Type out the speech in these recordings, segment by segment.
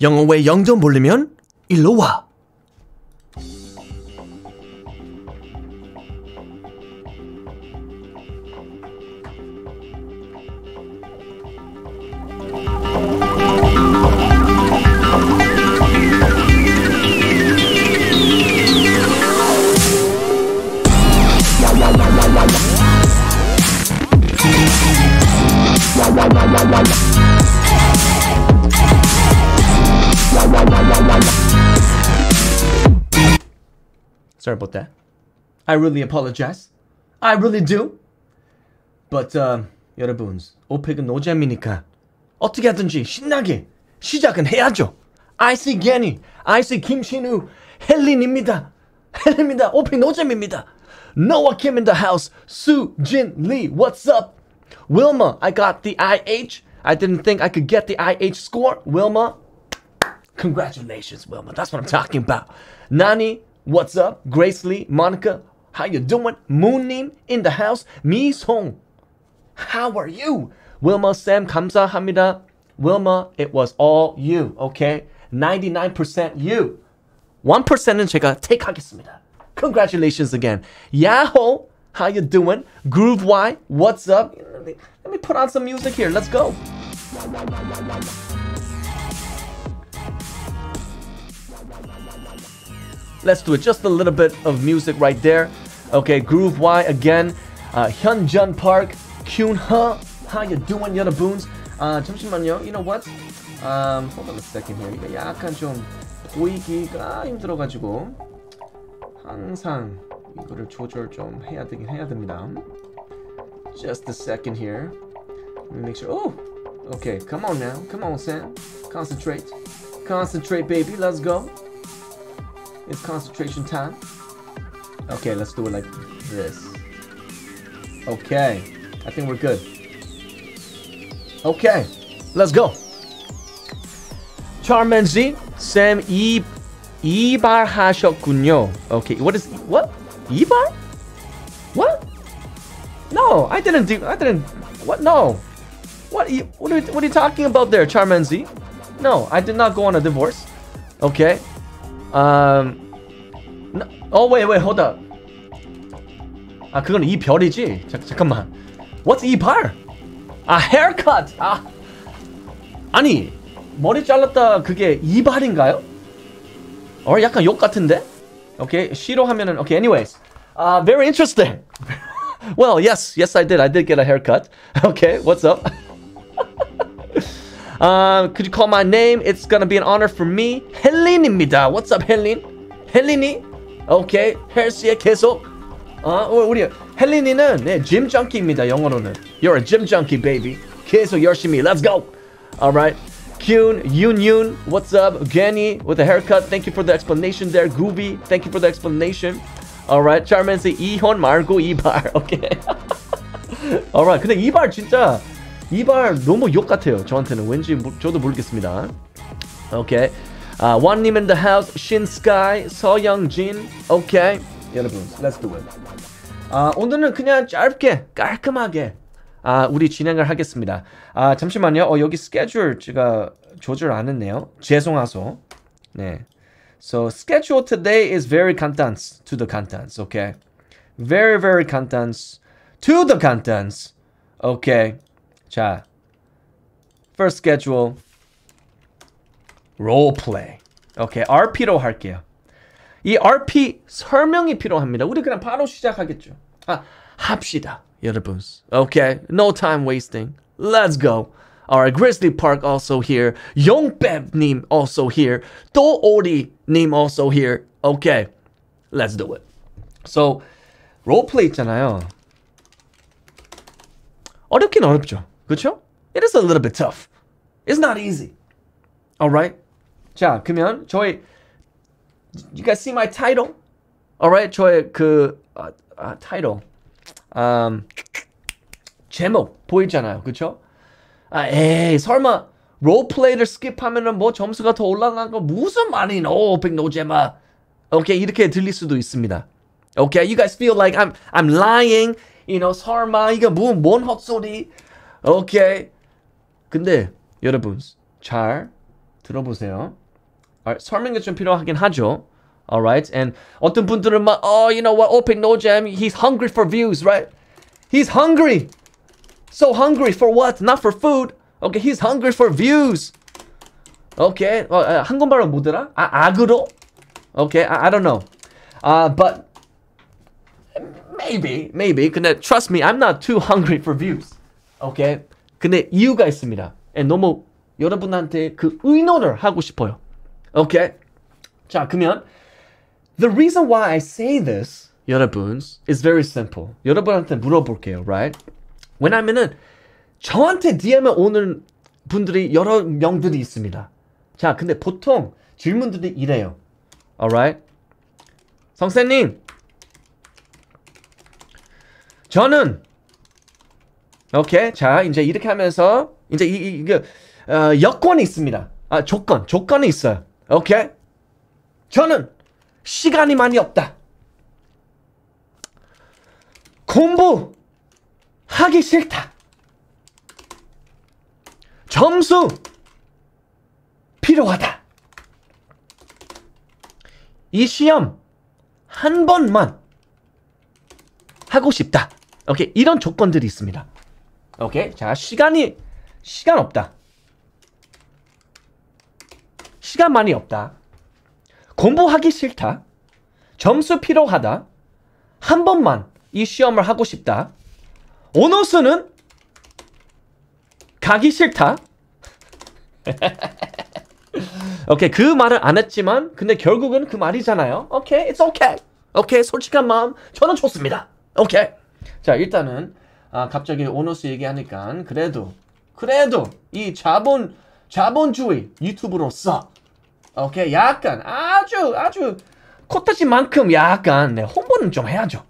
영어 왜 영점 몰리면 일로 와. Sorry about that. I really apologize. I really do. But uh, 여러분, 오펙은 노잼이니까 어떻게 하든지 신나게 시작은 해야죠. see Kim IC 김신우, Helen입니다. 헬린입니다. 오펙 노잼입니다. Noah Kim in the house. Su Jin Lee, what's up? Wilma, I got the IH. I didn't think I could get the IH score. Wilma, congratulations, Wilma. That's what I'm talking about. Nani, What's up, Grace Lee, Monica? How you doing? Moon in the house. Mi Song, how are you? Wilma Sam Hamida. Wilma, it was all you, okay? 99% you. 1%은 제가 택하겠습니다. Congratulations again. Yahoo, how you doing? Groove Y, what's up? Let me put on some music here. Let's go. Let's do it. Just a little bit of music right there. Okay, Groove Y again. Uh, Hyunjun Park. Kyun Ha. How you doing, Yada Boons? Uh, 잠시만요. You know what? Um, hold on a second here. 이게 약간 좀 보이기가 힘들어가지고 항상 이거를 조절 좀 해야 되긴 해야 됩니다. Just a second here. Let me make sure. Oh, okay. Come on now. Come on, Sam. Concentrate. Concentrate, baby. Let's go. It's concentration time. Okay, let's do it like this. Okay, I think we're good. Okay, let's go. Charmenzi, Sam e 이발 hashokunyo. Okay, what is what? 이발? What? No, I didn't do. I didn't. What? No. What? What are, what are you talking about there, Charmenzi? No, I did not go on a divorce. Okay, Um, no, oh wait wait hold up. 아 그건 이 별이지. 자, 잠깐만. What's 이 발? 아 haircut. 아 아니 머리 잘랐다 그게 이 발인가요? 어 약간 욕 같은데? 오케이 okay, C로 하면은 오케이 okay, anyways. Uh, very interesting. well yes yes I did I did get a haircut. Okay what's up? Um, could you call my name? It's gonna be an honor for me. 헬린입니다. What's up, 헬린? 헬린이? 오케이. 헬스에 계속. 어, 우리 are a gym junkie입니다. 영어로는. You're a gym junkie, baby. 계속 열심히. Let's go. Alright. Kyun, Yun Yun, what's up? Gani with a haircut. Thank you for the explanation there. Gooby, thank you for the explanation. Alright. Charmancy, 이혼 말고 이발. Okay. Alright. 근데 이발 진짜 이발 너무 욕 같아요. 저한테는 왠지 모, 저도 모르겠습니다. 오케이. 아, 원님 in the house, 신스카이, 서영진. 오케이. 여러분, let's do it. 아, 오늘은 그냥 짧게 깔끔하게 아, 우리 진행을 하겠습니다. 아, 잠시만요. 어, 여기 스케줄 제가 조절 안 했네요. 죄송하소. 네. So schedule today is very contents to the contents, okay? Very very contents to the contents, okay? 자 First schedule. role play okay RP로 할게요. 이 RP 설명이 필요합니다. 우리 그냥 바로 시작하겠죠. 아, 합시다. 여러분. Okay, no time wasting. Let's go. Alright, Grizzly Park also here. Young 용뱀님 also here. Do 또오리님 also here. Okay, let's do it. So, role play 있잖아요. 어렵긴 어렵죠. 그렇죠? It is a little bit tough. It's not easy. Alright? l 자, 그러면 저희 You guys see my title? Alright? l 저의 그 아, 아, title. Um, 제목 보이잖아요. 그렇죠? 아, 에이, 설마 롤플레이를 스킵하면은 뭐 점수가 더 올라간 거 무슨 말이노? 백노제마. 오케이, 이렇게 들릴 수도 있습니다. 오케이, okay? you guys feel like I'm I'm lying. You know, 설마 이거 뭐뭔 헛소리? 오케이. 근데 여러분 잘 들어보세요. Alright, 설명이 좀 필요하긴 하죠. Alright, and 어떤 분들은 막, oh, you know what, Open No Jam, he's hungry for views, right? He's hungry. So hungry for what? Not for food. Okay, he's hungry for views. Okay, 어, 어, 한국말로 뭐더라? 아, 악으로? Okay, I, I don't know. Uh, but maybe, maybe. 근데 trust me, I'm not too hungry for views. 오케이. 근데 이유가 있습니다. 예, 너무 여러분한테 그 의논을 하고 싶어요. 오케이. 자, 그러면 the reason why I say this 여러분 is very simple. 여러분한테 물어볼게요. right? 왜냐면은 하 저한테 d m 을 오는 분들이 여러 명들이 있습니다. 자, 근데 보통 질문들이 이래요. alright? 성세님 저는 오케이. 자, 이제 이렇게 하면서 이제 이, 이, 이 어, 여건이 있습니다. 아, 조건. 조건이 있어요. 오케이. 저는 시간이 많이 없다. 공부 하기 싫다. 점수 필요하다. 이 시험 한 번만 하고 싶다. 오케이. 이런 조건들이 있습니다. 오케이. 자, 시간이 시간 없다. 시간 만이 없다. 공부하기 싫다. 점수 필요하다. 한 번만 이 시험을 하고 싶다. 오너스는 가기 싫다. 오케이 그 말을 안 했지만 근데 결국은 그 말이잖아요. 오케이 it's okay. 오케이 솔직한 마음 저는 좋습니다. 오케이 자 일단은 아, 갑자기 오너스 얘기하니까 그래도 그래도 이 자본 자본주의 유튜브로서 오케이 약간 아주 아주 코타지만큼 약간 네, 홍보는 좀 해야죠.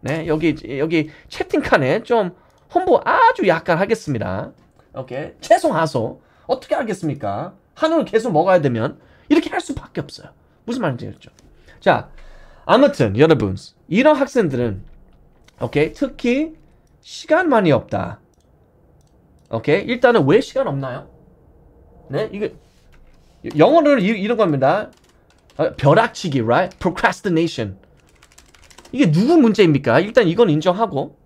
네 여기 여기 채팅칸에 좀 홍보 아주 약간 하겠습니다. 오케이 죄송하소 어떻게 알겠습니까? 한우를 계속 먹어야 되면 이렇게 할 수밖에 없어요. 무슨 말인지 알죠? 자 아무튼 여러분 이런 학생들은 오케이 특히 시간만이 없다. 오케이? 일단은 왜 시간 없나요? 네? 이게 영어로는 이, 런 겁니다. 어, 벼락치기, right? procrastination. 이게 누구 문제입니까? 일단 이건 인정하고.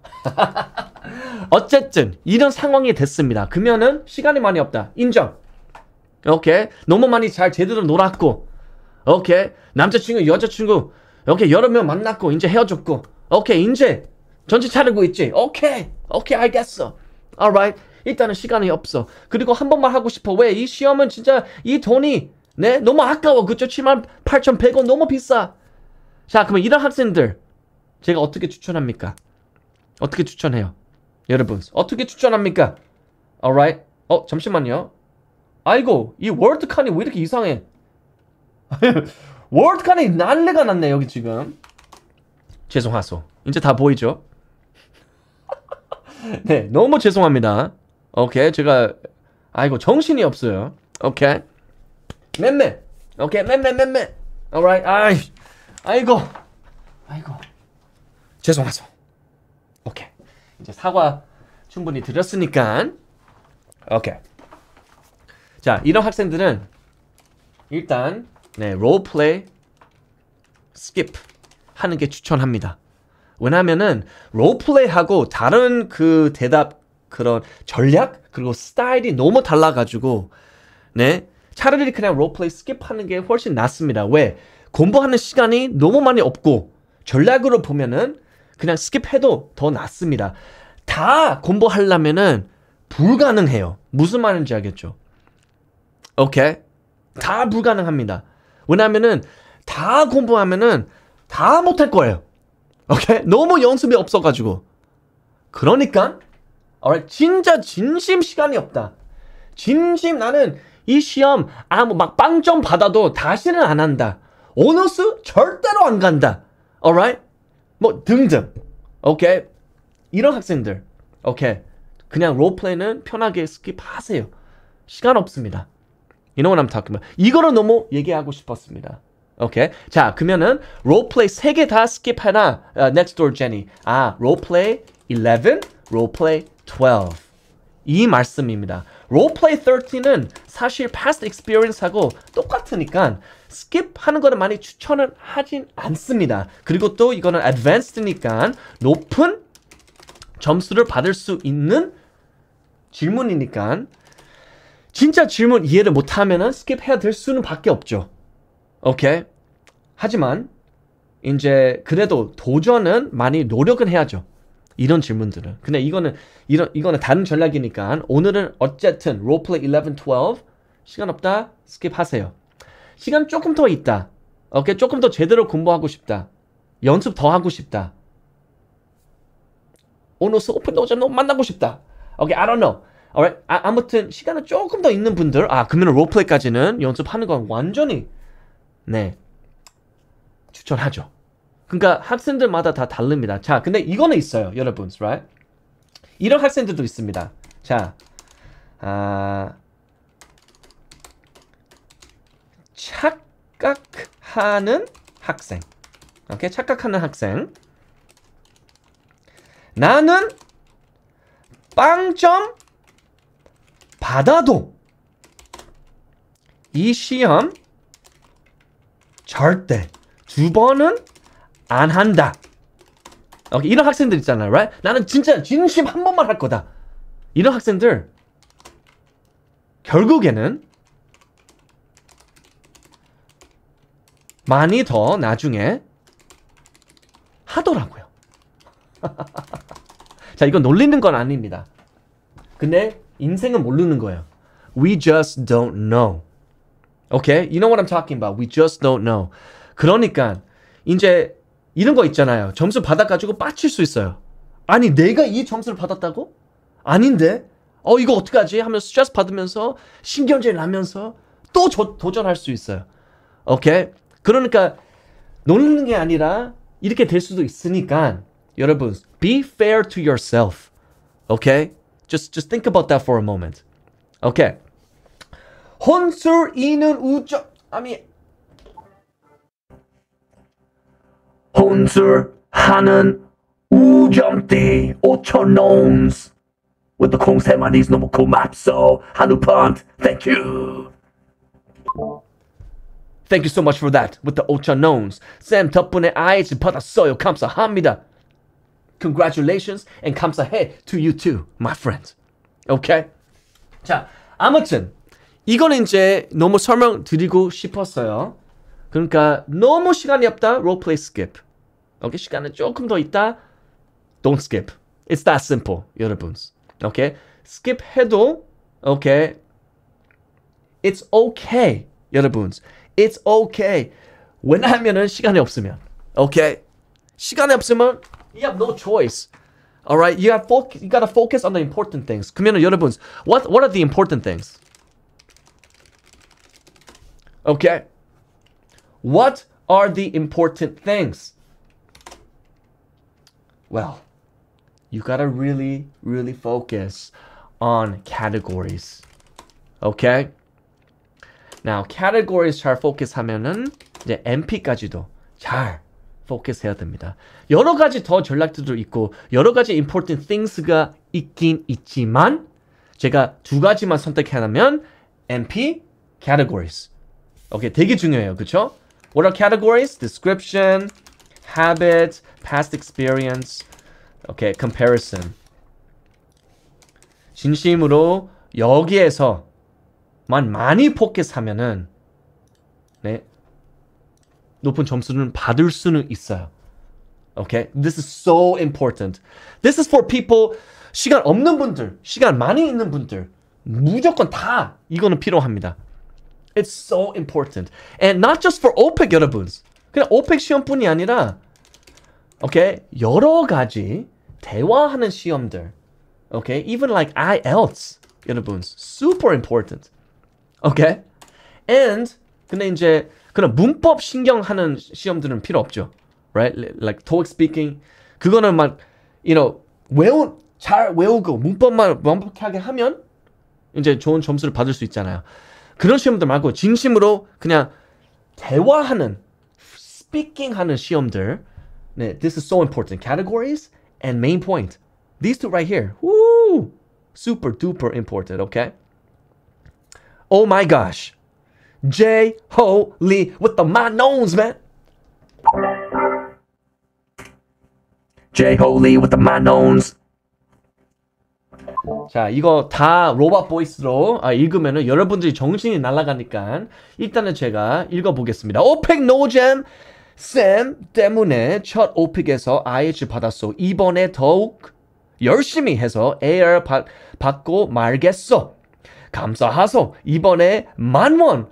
어쨌든 이런 상황이 됐습니다. 그러면은 시간이 많이 없다. 인정. 오케이. 너무 많이 잘 제대로 놀았고. 오케이. 남자친구, 여자친구. 오케이. 여러 명 만났고 이제 헤어졌고. 오케이. 이제 전체 차리고 있지? 오케이. 오케이, 알겠어. alright. 일단은 시간이 없어. 그리고 한 번만 하고 싶어. 왜? 이 시험은 진짜 이 돈이 네 너무 아까워. 그쵸? 7만 8,100원 너무 비싸. 자, 그러면 이런 학생들 제가 어떻게 추천합니까? 어떻게 추천해요? 여러분, 어떻게 추천합니까? alright. 어, 잠시만요. 아이고, 이 월드칸이 왜 이렇게 이상해? 월드칸이 난리가 났네, 여기 지금. 죄송하소. 이제 다 보이죠? 네, 너무 죄송합니다. 오케이, 제가 아이고 정신이 없어요. 오케이, 맴매. 오케이, 맴매 맴매. Alright, 아이, 아이고, 아이고. 죄송하소. 오케이, 이제 사과 충분히 드렸으니까. 오케이. 자, 이런 학생들은 일단 네 롤플레이 스킵 하는 게 추천합니다. 왜냐면은 롤플레이하고 다른 그 대답 그런 전략 그리고 스타일이 너무 달라가지고 네 차라리 그냥 롤플레이 스킵하는 게 훨씬 낫습니다. 왜 공부하는 시간이 너무 많이 없고 전략으로 보면은 그냥 스킵해도 더 낫습니다. 다 공부하려면은 불가능해요. 무슨 말인지 알겠죠? 오케이 다 불가능합니다. 왜냐면은 다 공부하면은 다 못할 거예요. 오케이? 너무 연습이 없어가지고. 그러니까, 진짜 진심 시간이 없다. 진심 나는 이 시험, 아, 뭐막 빵점 받아도 다시는 안 한다. 오너스 절대로 안 간다. alright? 뭐 등등. 오케이? 이런 학생들. 오케이. 그냥 롤플레이는 편하게 스킵하세요. 시간 없습니다. You know what I'm talking about. 이거는 너무 얘기하고 싶었습니다. 오케이. 자, 그러면은 롤플레이 3개다 스킵하나? Uh, next door Jenny. 아, 롤플레이 11, 롤플레이 12. 이 말씀입니다. 롤플레이 13은 사실 past experience하고 똑같으니까 스킵하는 거는 많이 추천을 하진 않습니다. 그리고 또 이거는 advanced니까 높은 점수를 받을 수 있는 질문이니까 진짜 질문 이해를 못하면 은 스킵해야 될 수는 밖에 없죠. 오케이. 하지만 이제 그래도 도전은 많이 노력은 해야죠. 이런 질문들은. 근데 이거는 이런 이거는 다른 전략이니까 오늘은 어쨌든 롤플레이 11 12 시간 없다. 스킵하세요. 시간 조금 더 있다. 오케이. 조금 더 제대로 공부하고 싶다. 연습 더 하고 싶다. 오늘 수업을 너무 만나고 싶다. 오케이. I don't know. a l right. 아, 아무튼 시간은 조금 더 있는 분들 아, 그러면 롤플레이까지는 연습하는 건 완전히 네. 추천하죠. 그러니까 학생들마다 다 다릅니다. 자, 근데 이거는 있어요, 여러분, right? 이런 학생들도 있습니다. 자, 아, 착각하는 학생. 오케이, 착각하는 학생. 나는 빵점 받아도 이 시험 절대 두 번은 안 한다. 오케이, 이런 학생들 있잖아, right? 나는 진짜 진심 한 번만 할 거다. 이런 학생들 결국에는 많이 더 나중에 하더라고요. 자, 이건 놀리는 건 아닙니다. 근데 인생은 모르는 거예요. We just don't know. Okay? You know what I'm talking about. We just don't know. 그러니까 이제 이런 거 있잖아요. 점수 받아가지고 빠칠 수 있어요. 아니 내가 이 점수를 받았다고? 아닌데? 어 이거 어떡하지? 하면서 스트레스 받으면서 신경질 나면서 또 저, 도전할 수 있어요. 오케이? 그러니까 노는게 아니라 이렇게 될 수도 있으니까 여러분 be fair to yourself. 오케이? Just just think about that for a moment. 오케이? 혼술 이는 우점 아니 혼술 하는 5천 놈스 with the 콩세마니스 너무 고맙소 한우펀트 thank you Thank you so much for that with the 5천 놈스 쌤 덕분에 IH 받았어요 감사합니다 Congratulations and 감사해 to you too my friend Okay? 자 아무튼 이거는 이제 너무 설명드리고 싶었어요. 그러니까 너무 시간이 없다. 롤플레이 skip. 오케이? 시간은 조금 더 있다. Don't skip. It's that simple, 여러분. 오케이? skip 해도 오케이. It's okay, 여러분. It's okay. 왜냐하면은 시간이 없으면. 오케이? 시간이 없으면 you have no choice. Alright, you have fo- you gotta focus on the important things. 그러면 여러분, what what are the important things? Okay. What are the important things? Well, you gotta really, really focus on categories. Okay? Now, categories 잘 focus하면은 이제 MP까지도 잘 focus해야 됩니다. 여러 가지 더 전략들도 있고 여러 가지 important things가 있긴 있지만 제가 두 가지만 선택하면 MP, categories. 오케이, 되게 중요해요. 그쵸? What are categories? Description, habit, past experience, 오케이, comparison. 진심으로 여기에서만 많이 포켓하면은 네, 높은 점수는 받을 수는 있어요. Okay? This is so important. This is for people 시간 없는 분들, 시간 많이 있는 분들 무조건 다 이거는 필요합니다. It's so important. And not just for OPEC 여러분. 그냥 OPEC 시험뿐이 아니라 okay? 여러 가지 대화하는 시험들. Okay? Even like IELTS 여러분. Super important. Okay? And 근데 이제 그런 문법 신경하는 시험들은 필요 없죠. Right? Like TOEIC speaking. 그거는 막 you know, 외운 잘 외우고 문법만 완벽하게 하면 이제 좋은 점수를 받을 수 있잖아요. 그런 시험들 말고 진심으로 그냥 대화하는 speaking 하는 시험들. 네, this is so important. Categories and main point. These two right here. Woo! Super duper important, okay? Oh my gosh. J Holy with the my knowns, man. J Holy with the my knowns. 자 이거 다 로봇 보이스로 아, 읽으면 여러분들이 정신이 날아가니까 일단은 제가 읽어보겠습니다. 오펙 노잼 쌤 때문에 첫 오픽에서 IH 받았어. 이번에 더욱 열심히 해서 AR 받, 받고 말겠어. 감사하소. 이번에 만 원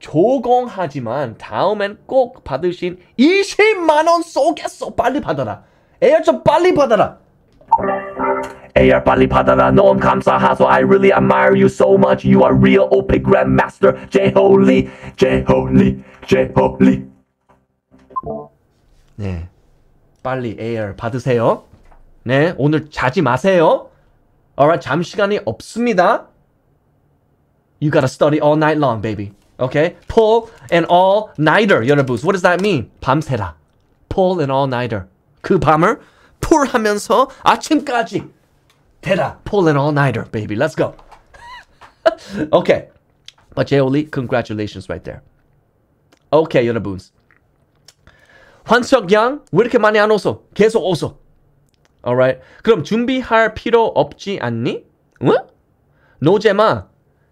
조공하지만 다음엔 꼭 받으신 20만원 쏘겠어. 빨리 받아라. AR 좀 빨리 받아라. AR 빨리 받아라 너무 감사하소 I really admire you so much You are real OP Grandmaster J-Holy J-Holy J-Holy 네 빨리 AR 받으세요 네 오늘 자지 마세요 Alright 잠시간이 없습니다 You gotta study all night long baby Okay Pull an all-nighter 여러분 What does that mean? 밤새라 Pull an all-nighter 그 밤을 풀하면서 아침까지 Teta, pull an all-nighter, baby. Let's go. okay. But Jaoli, congratulations right there. Okay, you're the boons. 환석 양, 왜 이렇게 많이 안 오소? 계속 오소. Alright. 그럼 준비할 필요 없지 않니? 응? 노제마,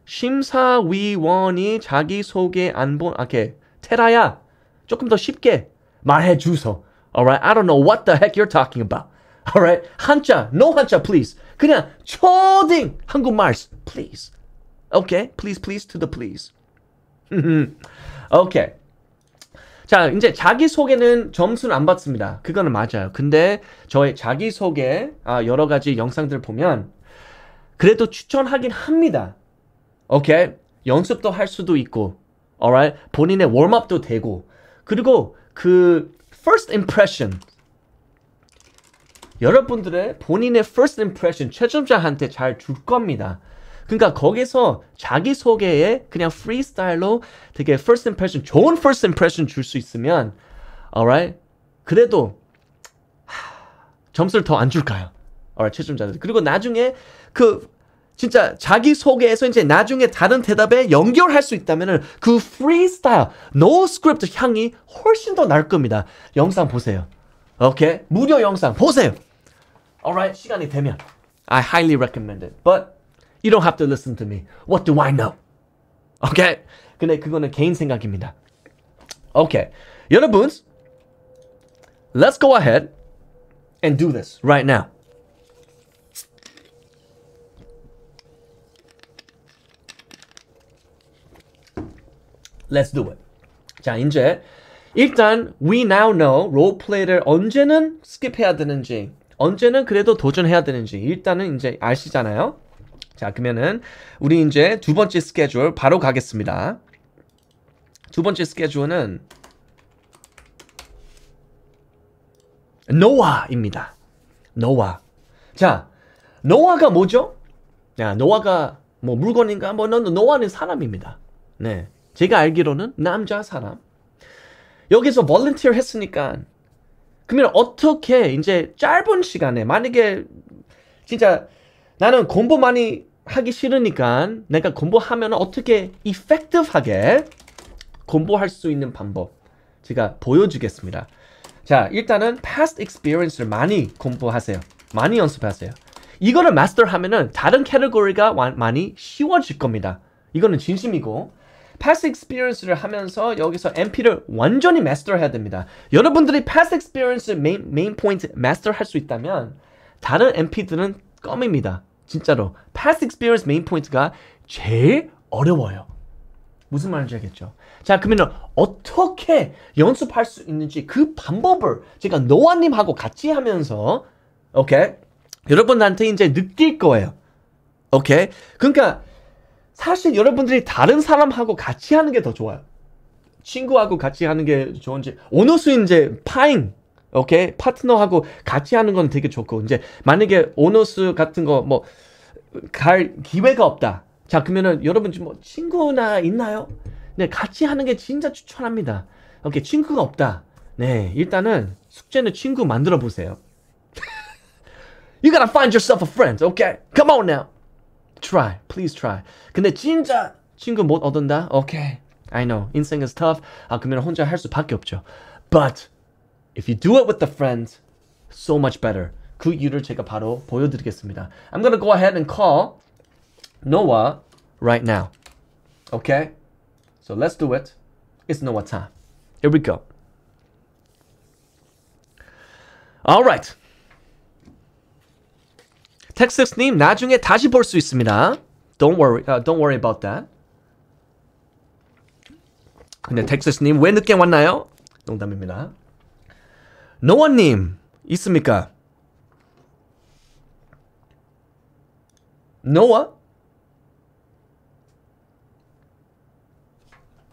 심사위원이 자기소개 안 본, 아, 이렇게. 테라야, 조금 더 쉽게 말해 주소. Alright. I don't know what the heck you're talking about. Alright. 한자, no 한자, please. 그냥 초딩 한국말 please. 오케이. Okay? please please to the please. 오케이. okay. 자, 이제 자기소개는 점수는 안 받습니다. 그거는 맞아요. 근데 저의 자기소개 아, 여러 가지 영상들 보면 그래도 추천하긴 합니다. 오케이. 연습도 할 수도 있고. a l right? 본인의 웜업도 되고. 그리고 그 first impression 여러분들의 본인의 first impression 최종자한테 잘 줄 겁니다. 그러니까 거기서 자기 소개에 그냥 f r e e s t y l e 로 되게 first impression 좋은 first impression 줄 수 있으면 alright 그래도 하, 점수를 더 안 줄까요? alright 최종자들 그리고 나중에 그 진짜 자기 소개에서 이제 나중에 다른 대답에 연결할 수 있다면은 그 freestyle no script 향이 훨씬 더 날 겁니다. 영상 보세요. 오케이 무료 영상 보세요. Alright, 시간이 되면. I highly recommend it. But you don't have to listen to me. What do I know? Okay? 근데 그거는 개인 생각입니다. Okay. 여러분, let's go ahead and do this right now. Let's do it. 자, 이제 일단 we now know role 롤플레이를 언제는 skip 해야 되는지 언제는 그래도 도전해야 되는지 일단은 이제 아시잖아요. 자, 그러면은 우리 이제 두 번째 스케줄 바로 가겠습니다. 두 번째 스케줄은 노아입니다. 노아. 자, 노아가 뭐죠? 야, 노아가 뭐 물건인가? 뭐 노아는 사람입니다. 네. 제가 알기로는 남자 사람. 여기서 volunteer 했으니까 그러면 어떻게 이제 짧은 시간에 만약에 진짜 나는 공부 많이 하기 싫으니까 내가 공부하면 어떻게 이펙티브하게 공부할 수 있는 방법 제가 보여주겠습니다. 자 일단은 past experience를 많이 공부하세요. 많이 연습하세요. 이거를 마스터하면은 다른 캐테고리가 많이 쉬워질 겁니다. 이거는 진심이고 패스 익스피리언스를 하면서 여기서 MP를 완전히 마스터 해야 됩니다. 여러분들이 패스 익스피리언스 r 메인, 메인 포인트 마스터 할수 있다면 다른 MP들은 껌입니다. 진짜로. 패스 익스피리언스 메인 포인트가 제일 어려워요. 무슨 말인지 알겠죠? 자, 그러면 어떻게 연습할 수 있는지 그 방법을 제가 노아님하고 같이 하면서, 오케이? 여러분한테 이제 느낄 거예요. 오케이? 그러니까 사실 여러분들이 다른 사람하고 같이 하는 게 더 좋아요. 친구하고 같이 하는 게 좋은지 어느 수 이제 파잉 오케이 파트너하고 같이 하는 건 되게 좋고 이제 만약에 오너수 같은 거 뭐 갈 기회가 없다 자 그러면은 여러분 뭐 친구나 있나요? 네 같이 하는 게 진짜 추천합니다. 오케이 친구가 없다. 네 일단은 숙제는 친구 만들어 보세요. you gotta find yourself a friend. Okay, come on now. Try, please try. 근데 진짜 친구 못 얻는다? Okay, I know. 인생 is tough. 아, 그러면 혼자 할 수밖에 없죠. But if you do it with a friend, so much better. 그 이유를 제가 바로 보여드리겠습니다. I'm gonna go ahead and call Noah right now. Okay? So let's do it. It's Noah time. Here we go. All right. 텍스스님 나중에 다시 볼 수 있습니다. Don't worry, uh, don't worry about that. 근데 텍스스님 왜 늦게 왔나요? 농담입니다. 노원님 있습니까? 노아?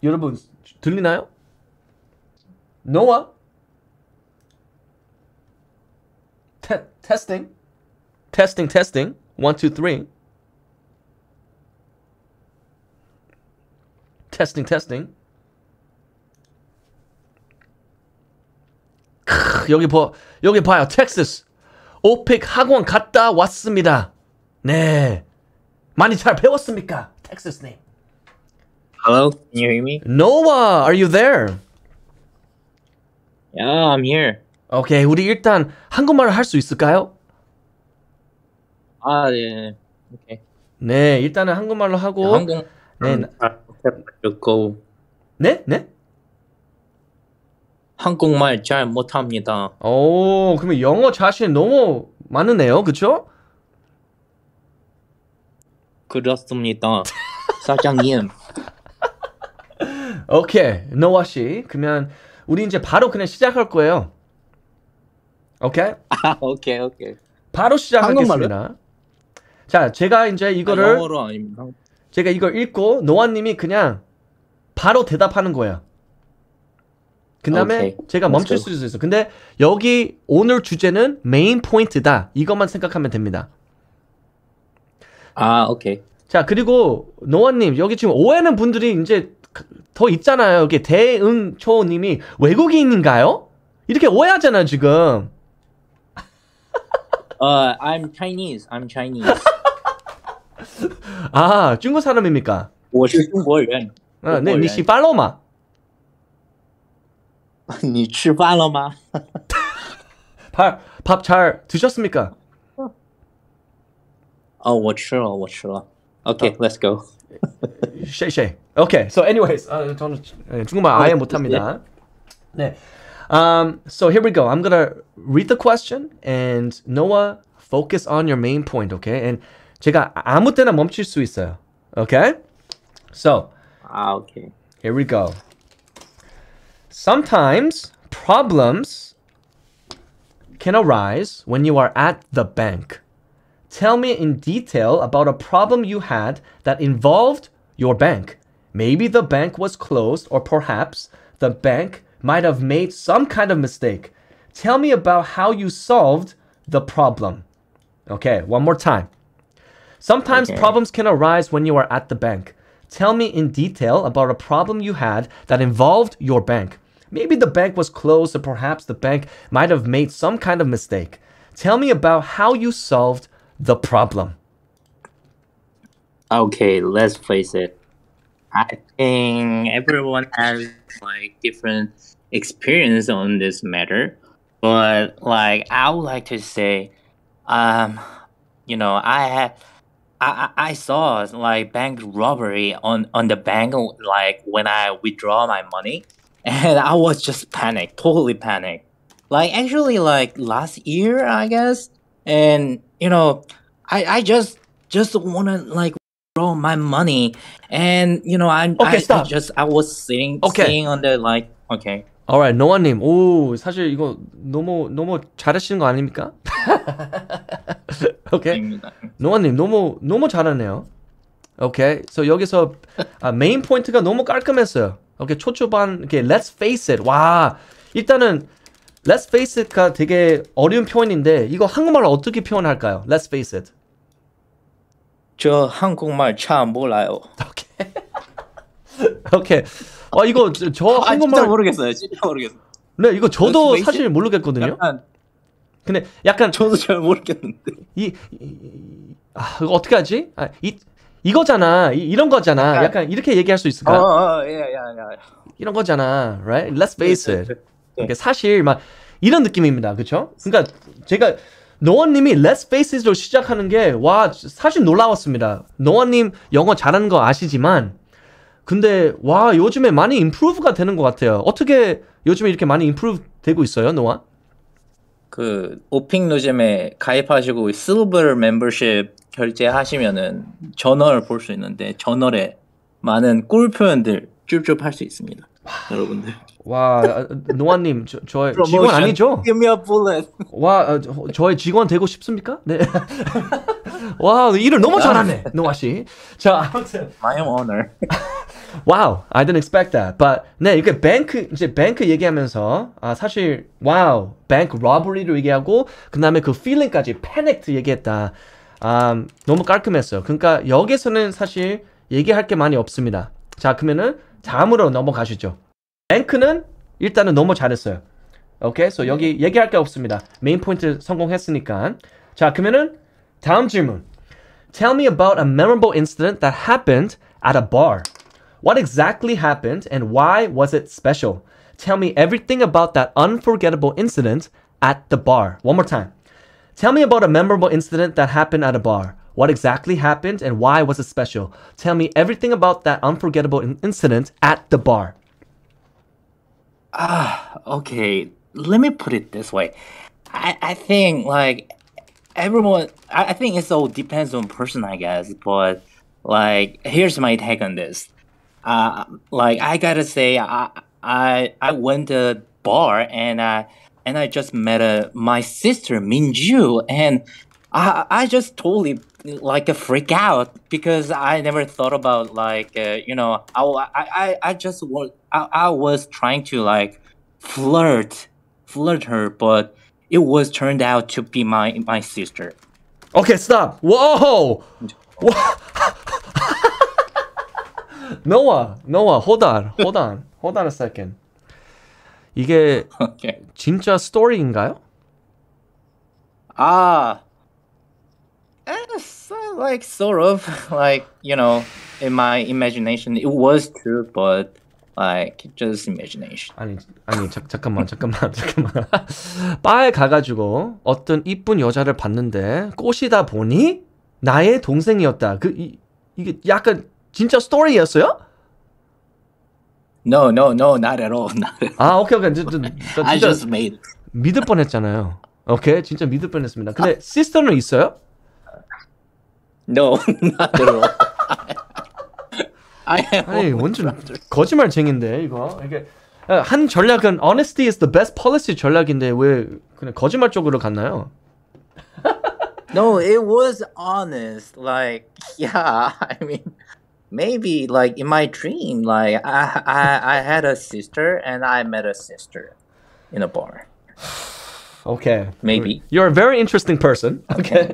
여러분 들리나요? 노아? 테스팅? 테스팅 테스팅 1 2 3 테스팅 테스팅 크, 여기 봐 여기 봐요 텍사스 오픽 학원 갔다 왔습니다 네 많이 잘 배웠습니까 텍사스님 네. Hello, can you hear me? Noah, are you there? Yeah, I'm here. Okay, 우리 일단 한국말을 할 수 있을까요? 아, 네, 네, 네. 오케이. 네, 일단은 한국말로 하고. 네, 한국. 네. 아, 네, 네. 한국말 잘 못합니다. 오, 그러면 영어 자신 너무 많으네요, 그렇죠? 그렇습니다, 사장님. 오케이, 노아 씨. 그러면 우리 이제 바로 그냥 시작할 거예요. 오케이? 아, 오케이, 오케이. 바로 시작하겠습니다. 한국말로? 자, 제가 이제 이거를 아, 영어로 아닙니다. 제가 이걸 읽고 노아님이 그냥 바로 대답하는 거야. 그 다음에 제가 멈출 수 있어. 근데 여기 오늘 주제는 메인 포인트다. 이것만 생각하면 됩니다. 아, 오케이. 자, 그리고 노아님 여기 지금 오해는 분들이 이제 더 있잖아요. 여기 대응초님이 외국인인가요? 이렇게 오해하잖아 지금. Uh, I'm Chinese. I'm Chinese. 아 중국 사람입니까? 我是中国人. 아, 네, 你吃饭了吗?你吃饭了吗? 밥잘 드셨습니까? 어, 我吃了,我吃了. Okay, let's go. 쉐쉐. Okay, so anyways, 아, 저는 중국말 아예 못합니다. 네. Um, so here we go. I'm gonna read the question, and Noah, focus on your main point, okay? And 제가 아무 때나 멈출 수 있어요. Okay? So, 아, okay. Here we go. Sometimes problems can arise when you are at the bank. Tell me in detail about a problem you had that involved your bank. Maybe the bank was closed, or perhaps the bank might have made some kind of mistake. Tell me about how you solved the problem. Okay, one more time. Sometimes okay. problems can arise when you are at the bank. Tell me in detail about a problem you had that involved your bank. Maybe the bank was closed or perhaps the bank might have made some kind of mistake. Tell me about how you solved the problem. Okay, let's face it. I think everyone has like different experience on this matter, but like I would like to say, um, you know, I have I, I saw like bank robbery on on the bank like when I withdraw my money, and I was just panicked, totally panicked. Like actually, like last year, I guess, and you know, I I just just wanna like withdraw my money, and you know, I okay, I, I, just I was sitting okay. sitting on the like okay. Alright, 노아님. 오, 사실 이거 너무 너무 잘하시는 거 아닙니까? 오케이. 노아님 너무 너무 잘하네요. 오케이. So 여기서 아, 메인 포인트가 너무 깔끔했어요. 오케이 초초반 이렇게 Let's face it. 와 일단은 Let's face it가 되게 어려운 표현인데 이거 한국말로 어떻게 표현할까요? Let's face it. 저 한국말 잘 몰라요. 오케이. 오케이. 아 이거 저 아, 한국말 모르겠어요. 진짜 모르겠어요. 네 이거 저도 그 사실 모르겠거든요. 약간... 근데 약간 저도 잘 모르겠는데 이, 아 이거 어떻게 하지? 아, 이 이거잖아 이, 런 거잖아. 약간, 약간 이렇게 얘기할 수 있을까? 어예예 어, 어, 어 예, 예, 예, 예. 이런 거잖아, right? Let's 예, face it. 예, 그러니까 사실 막 이런 느낌입니다, 그렇죠? 그러니까 제가 노원님이 Let's Face It로 시작하는 게 와 사실 놀라웠습니다. 노원님 영어 잘하는 거 아시지만 근데 와 요즘에 많이 인프루브가 되는 것 같아요. 어떻게 요즘에 이렇게 많이 인프루브 되고 있어요, 노아? 그오픽요즘에 가입하시고 실버 멤버십 결제하시면은 저널 볼 수 있는데 저널에 많은 꿀 표현들 쭉쭉 할 수 있습니다. 와. 여러분들. 와 아, 노아님 저, 저의 직원 뭐 아니죠? Give me a bullet. 와 어, 저의 직원 되고 싶습니까? 네. 와 일을 너무 잘하네 노아 씨. 자 아무튼 I a honor. wow, I didn't expect that. But 네 이렇게 뱅크 이제 뱅크 얘기하면서 아 사실 w o 뱅크 robbery를 얘기하고 그 다음에 그 feeling까지 p a n i c 얘기했다. 아 너무 깔끔했어요. 그러니까 여기서는 사실 얘기할 게 많이 없습니다. 자 그러면은 다음으로 넘어가시죠. 랭크는 일단은 너무 잘했어요. 오케이? Okay? So 여기 얘기할 게 없습니다. 메인 포인트 성공했으니까. 자, 그러면은 다음 질문. Tell me about a memorable incident that happened at a bar. What exactly happened and why was it special? Tell me everything about that unforgettable incident at the bar. One more time. Tell me about a memorable incident that happened at a bar. What exactly happened and why was it special? Tell me everything about that unforgettable incident at the bar. Ah, okay. Let me put it this way. I, I think like everyone I, I think it all depends on person I guess, but like here's my take on this. Uh like I gotta say I I I went to bar and I and I just met uh, my sister Minju and I I just totally like a freak out because I never thought about like uh, you know I I I just was I, I was trying to like flirt flirt her, but it was turned out to be my my sister. Okay, stop. Whoa. Noah, Noah, hold on, hold on, hold on a second. 이게 okay. 진짜 스토리인가요? 아, like sort of like you know in my imagination it was true but like just imagination. 아니 아니 자, 잠깐만 잠깐만 잠깐만 바에 가가지고 어떤 이쁜 여자를 봤는데 꼬시다 보니 나의 동생이었다. 그 이, 이게 약간 진짜 스토리였어요? No no no not at all. Not at all. 아 오케이 오케이. 저, 저, 저, I just made. 믿을 뻔했잖아요. 오케이 okay, 진짜 믿을 뻔했습니다. 근데 시스터는 있어요? No, not at all. I am. 아니 완전 거짓말쟁인데 이거 이게 한 전략은 honesty is the best policy 전략인데 왜 그냥 거짓말 쪽으로 갔나요? no, it was honest. Like, yeah, I mean, maybe like in my dream, like I I, I had a sister and I met a sister in a bar. Okay. Maybe. You're a very interesting person. Okay.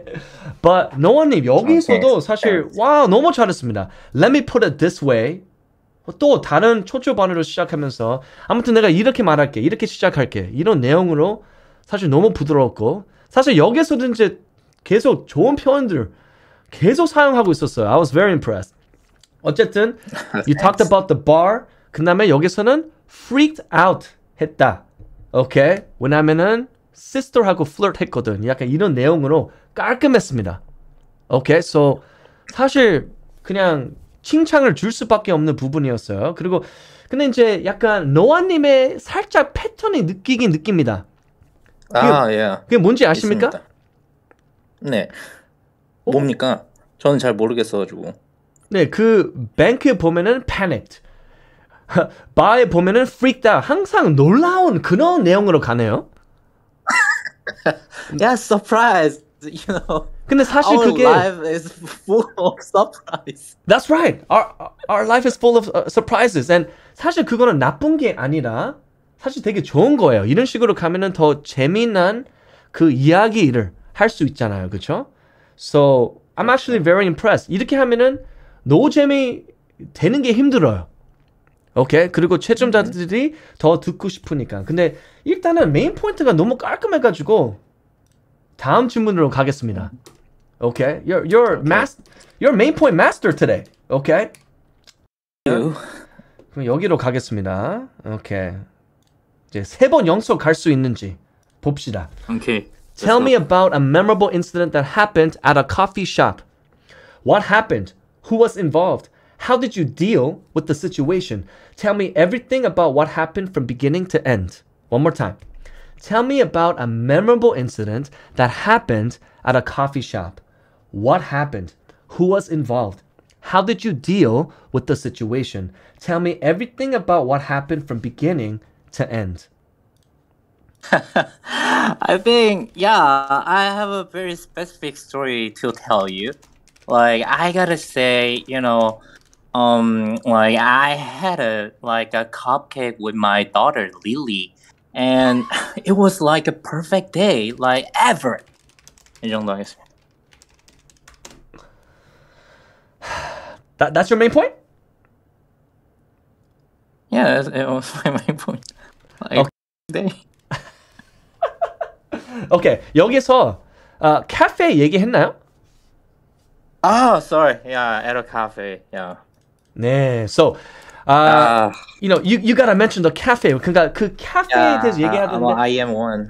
But 노원님 여기서도 사실 와 너무 잘했습니다. Let me put it this way. 또 다른 초초반으로 시작하면서 아무튼 내가 이렇게 말할게 이렇게 시작할게 이런 내용으로 사실 너무 부드러웠고 사실 여기서도 이제 계속 좋은 표현들 계속 사용하고 있었어요. I was very impressed. 어쨌든 you talked about the bar. 그다음에 여기서는 freaked out 했다. 오케이. Okay? 왜냐면은 sister하고 flirt 했거든. 약간 이런 내용으로 깔끔했습니다. 오케이, okay, so 사실 그냥 칭찬을 줄 수밖에 없는 부분이었어요. 그리고 근데 이제 약간 노아님의 살짝 패턴이 느끼긴 느낍니다. 아, 그게, 아, 예. 그게 뭔지 아십니까? 있습니다. 네. 어? 뭡니까? 저는 잘 모르겠어가지고. 네, 그 뱅크에 보면은 panicked, 바에 보면은 freaked out. 항상 놀라운 그런 내용으로 가네요. yeah, surprise. You know. 근데 사실 our 그게 life is full of surprise. That's right. Our our life is full of uh, surprises. And 사실 그거는 나쁜 게 아니라 사실 되게 좋은 거예요. 이런 식으로 가면은 더 재미난 그 이야기를 할 수 있잖아요. 그렇죠? So I'm actually very impressed. 이렇게 하면은 노잼이 되는 게 힘들어요. 오케이. 그리고 최점자들이 음. 더 듣고 싶으니까. 근데 일단은 메인 포인트가 너무 깔끔해가지고 다음 질문으로 가겠습니다. 오케이. Your your mas your main point master today. 오케이. 그럼 여기로 가겠습니다. 오케이. 이제 세번 연속 갈 수 있는지 봅시다. 오케이. Tell me about a memorable incident that happened at a coffee shop. What happened? Who was involved? How did you deal with the situation? Tell me everything about what happened from beginning to end. One more time. Tell me about a memorable incident that happened at a coffee shop. What happened? Who was involved? How did you deal with the situation? Tell me everything about what happened from beginning to end. I think, yeah, I have a very specific story to tell you. Like, I gotta say, you know, um, like I had a like a cupcake with my daughter Lily, and it was like a perfect day, like ever. That that's your main point? Yeah, it was my main point. Like, okay. okay, 여기서 uh, 카페 얘기했나요? Oh, sorry. Yeah, at a cafe. Yeah. 네, so. Uh, uh, you know, you you gotta mention the cafe. 그러니까 그 카페에 yeah, 대해서 얘기하던데. Uh, w e l I am one.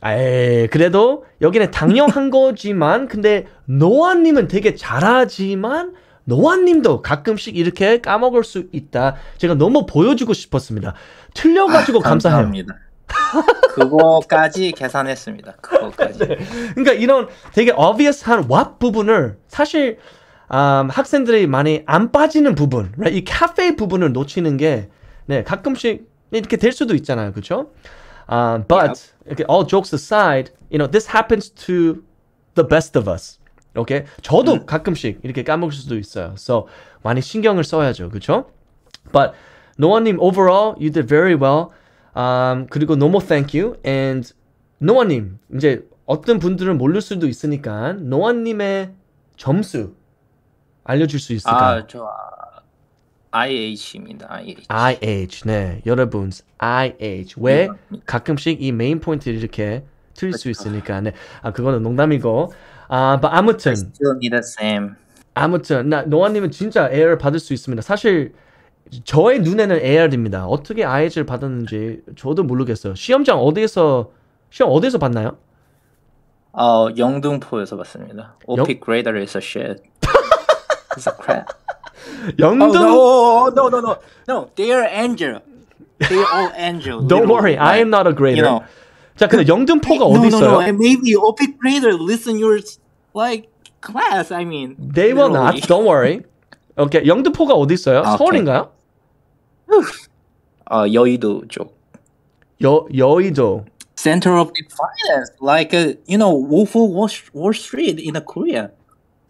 에이, 아, 예, 예. 그래도 여기는 당연한 거지만 근데 노아님은 되게 잘하지만 노아님도 가끔씩 이렇게 까먹을 수 있다. 제가 너무 보여주고 싶었습니다. 틀려가지고 아, 감사해요. 감사합니다. 그거까지 계산했습니다. 그거까지. 네. 그러니까 이런 되게 obvious한 what 부분을 사실 um, 학생들이 많이 안 빠지는 부분, right? 이 카페 부분을 놓치는 게 네, 가끔씩 이렇게 될 수도 있잖아요. 그렇죠? Um, but yeah. okay, all jokes aside, you know, this happens to the best of us. 오케이? Okay? 저도 음. 가끔씩 이렇게 까먹을 수도 있어요. So 많이 신경을 써야죠. 그렇죠? But 노원 님 overall you did very well. Um, 그리고 no more thank you and 노원 님 이제 어떤 분들은 모를 수도 있으니까 노원 님의 점수 알려줄 수 있을까요? 아, 저 아, IH입니다. IH. IH. 네, 여러분 IH. 왜 가끔씩 이 메인 포인트를 이렇게 틀릴 그렇수 있으니까. 네. 아, 그거는 농담이고. 아, 아무튼. 아무튼 나 노아님은 진짜 AR 받을 수 있습니다. 사실 저의 눈에는 AR입니다. 어떻게 IH를 받았는지 저도 모르겠어요. 시험장 어디에서 시험 어디에서 봤나요? 어, 영등포에서 봤습니다. 오픽 영... 레이더에서 쉣. piece of crap. 영등. Oh, no, no, no, no, no. They are angel. They are all angel. Don't worry, right? I am not a grader. You know. 자, 근데 영등포가 no, 어디 있어요? No, no, no. Maybe OPIC grader listen your like class. I mean, they will not. Don't worry. 오케이, okay. 영등포가 어디 있어요? Okay. 서울인가요? 어, 여의도 쪽. 여 여의도. Center of the finance, like a, you know, Wolf of Wall, Wall Street in Korea.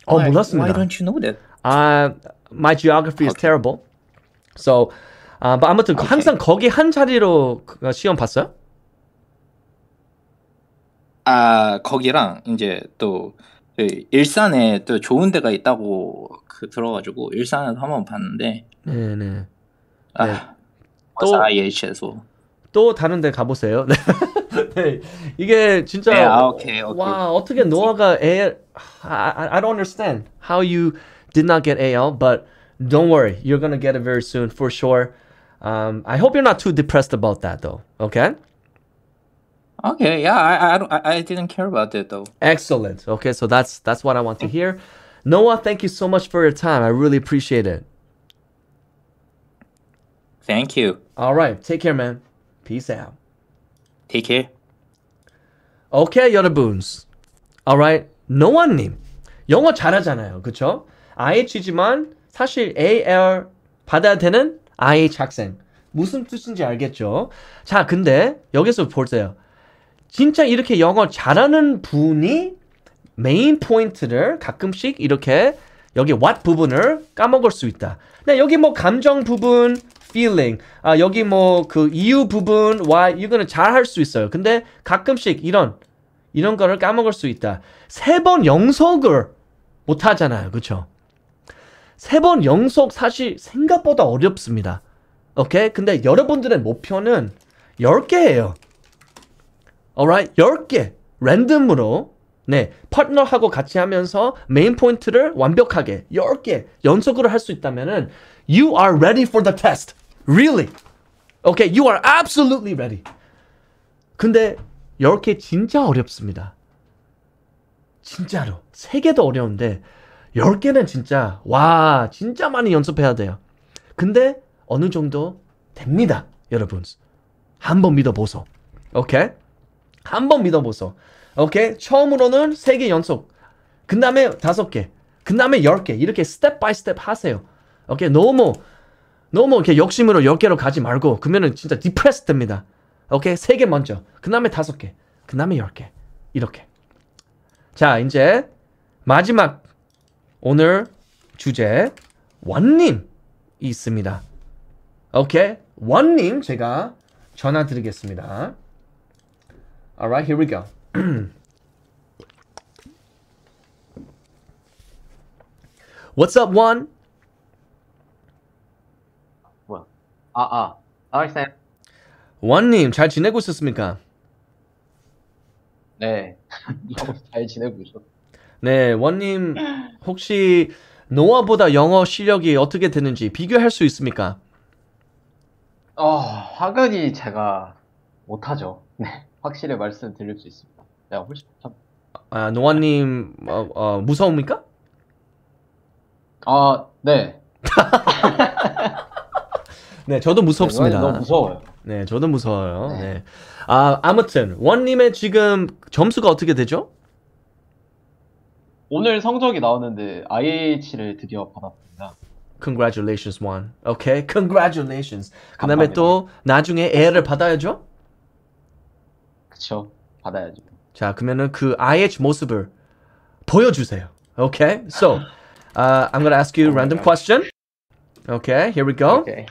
어, 몰랐습니다. Why don't you know that? 아, my geography is terrible. So, 아, uh, 아무튼 그 okay. 항상 거기 한 자리로 그, 그 시험 봤어요? 아, 거기랑 이제 또 일산에 또 좋은 데가 있다고 그 들어가지고 일산에서 한번 봤는데. 네네. 아, 네. 또 IH에서 또 다른 데 가보세요. 네. 네. 이게 진짜 네, 아, 오케이, 오케이. 와 어떻게 노아가 애 I, 아, 아, I don't understand how you Did not get AL, but don't worry, you're gonna get it very soon for sure. Um, I hope you're not too depressed about that though. Okay. Okay. Yeah, I I, I didn't care about it though. Excellent. Okay, so that's that's what I want to hear. Noah, thank you so much for your time. I really appreciate it. Thank you. All right. Take care, man. Peace out. Take care. Okay, 여러분. All right. Noah님. 영어 잘하잖아요, 그렇죠? IH이지만 사실 AL 받아야 되는 IH 학생. 무슨 뜻인지 알겠죠? 자, 근데 여기서 보세요. 진짜 이렇게 영어 잘하는 분이 메인 포인트를 가끔씩 이렇게 여기 what 부분을 까먹을 수 있다. 근 네, 여기 뭐 감정 부분 feeling 아 여기 뭐 그 이유 부분 why 이거는 잘 할 수 있어요. 근데 가끔씩 이런 이런 거를 까먹을 수 있다. 세 번 영속을 못 하잖아요. 그렇죠? 세번 연속 사실 생각보다 어렵습니다. 오케이? 근데 여러분들의 목표는 10개예요. alright? 10개 랜덤으로 네, 파트너하고 같이 하면서 메인 포인트를 완벽하게 10개 연속으로 할 수 있다면은 you are ready for the test. Really. Okay, you are absolutely ready. 근데 10개 진짜 어렵습니다. 진짜로. 3개도 어려운데 10개는 진짜 와 진짜 많이 연습해야 돼요. 근데 어느 정도 됩니다. 여러분 한번 믿어보소. 오케이? 한번 믿어보소. 오케이? 처음으로는 3개 연속 그 다음에 5개 그 다음에 10개 이렇게 스텝 바이 스텝 하세요. 오케이? 너무 너무 이렇게 욕심으로 10개로 가지 말고 그러면은 진짜 디프레스 됩니다. 오케이? 3개 먼저 그 다음에 5개 그 다음에 10개 이렇게 자 이제 마지막 오늘 주제 원님 있습니다. 오케이. 원님 제가 전화 드리겠습니다. Alright, here we go. w h a t 뭐야? 아, 아. 알겠어 원님, 잘 지내고 있었습니까? 네. 잘 지내고 있었어 네, 원님 혹시 노아보다 영어 실력이 어떻게 되는지 비교할 수 있습니까? 어, 화근이 제가 못하죠. 네, 확실히 말씀드릴 수 있습니다. 내가 네, 훨씬 참... 아, 노아님 어, 어, 무서웁니까? 아, 네. 네, 저도 무섭습니다. 네, 너무 무서워요. 네, 저도 무서워요. 네. 네. 아, 아무튼 원님의 지금 점수가 어떻게 되죠? 오늘 성적이 나왔는데 IH를 드디어 받았습니다. Congratulations, one. 오케이, okay? congratulations. 그다음에 또 나중에 L을 받아야죠. 그쵸, 받아야죠. 자, 그러면은 그 IH 모습을 보여주세요. Okay, so uh, I'm gonna ask you a random question. Okay, here we go. Okay.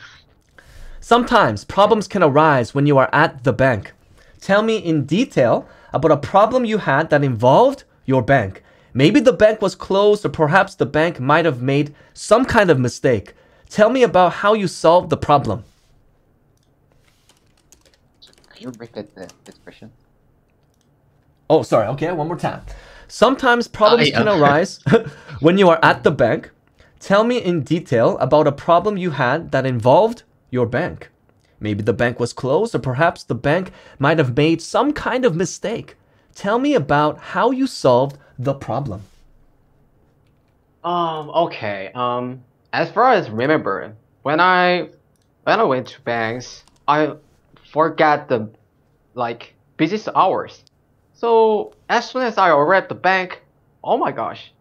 Sometimes problems can arise when you are at the bank. Tell me in detail about a problem you had that involved your bank. Maybe the bank was closed, or perhaps the bank might have made some kind of mistake. Tell me about how you solved the problem. Can you repeat that, the expression? Oh, sorry. Okay, one more time. Sometimes problems can uh, arise when you are at the bank. Tell me in detail about a problem you had that involved your bank. Maybe the bank was closed, or perhaps the bank might have made some kind of mistake. Tell me about how you solved the problem? Um. Okay. Um. As far as remember, when I when I went to banks, I forgot the like business hours. So as soon as I arrived the bank, oh my gosh,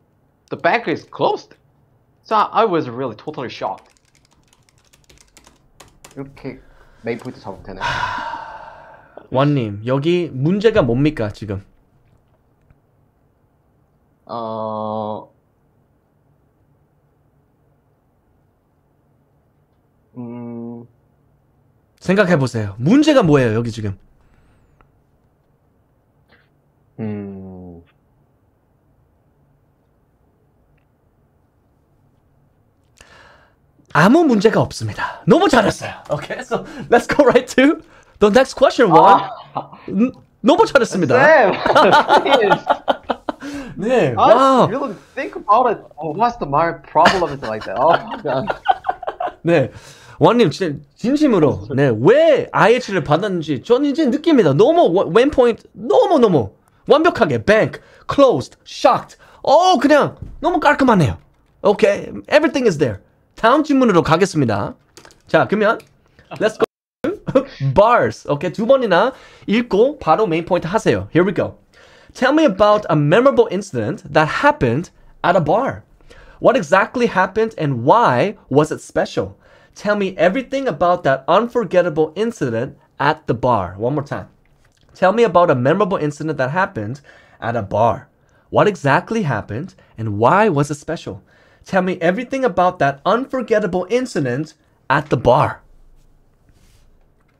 the bank is closed. So I was really totally shocked. Okay. 이렇게 the top ten. 원님 여기 문제가 뭡니까 지금? 어, 음, 생각해 보세요. 문제가 뭐예요, 여기 지금? 음, 아무 문제가 없습니다. 너무 잘했어요. Okay, so let's go right to the next question one. 아. 음, 너무 잘했습니다. 쌤, 네. 아, 예. Yeah. I wow. really think about it. Oh, what's the my problem is like that. Oh my god. 네. 원님 진짜 진심으로 네왜 IH를 받았는지 저는 이제 느낍니다. 너무 웬 포인트 너무 너무 완벽하게 bank closed shocked. 어 그냥 너무 깔끔하네요. 오케이 okay. everything is there. 다음 질문으로 가겠습니다. 자 그러면 let's go bars. 오케이 okay. 두 번이나 읽고 바로 메인 포인트 하세요. Here we go. Tell me about a memorable incident that happened at a bar. What exactly happened and why was it special? Tell me everything about that unforgettable incident at the bar. One more time. Tell me about a memorable incident that happened at a bar. What exactly happened and why was it special? Tell me everything about that unforgettable incident at the bar.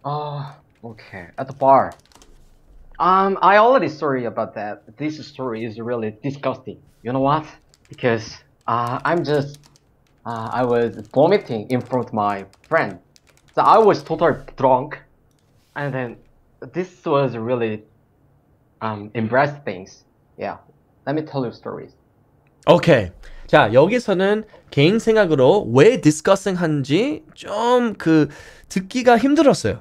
Ah, uh, okay. At the bar. Um, I already sorry about that. This story is really disgusting. You know what? Because uh, I'm just uh, I was vomiting in front of my friend. So I was totally drunk, and then this was really um embarrassed things. Yeah, let me tell you stories. Okay. 자, 여기서는 개인 생각으로 왜 discussing 한지 좀 그 듣기가 힘들었어요.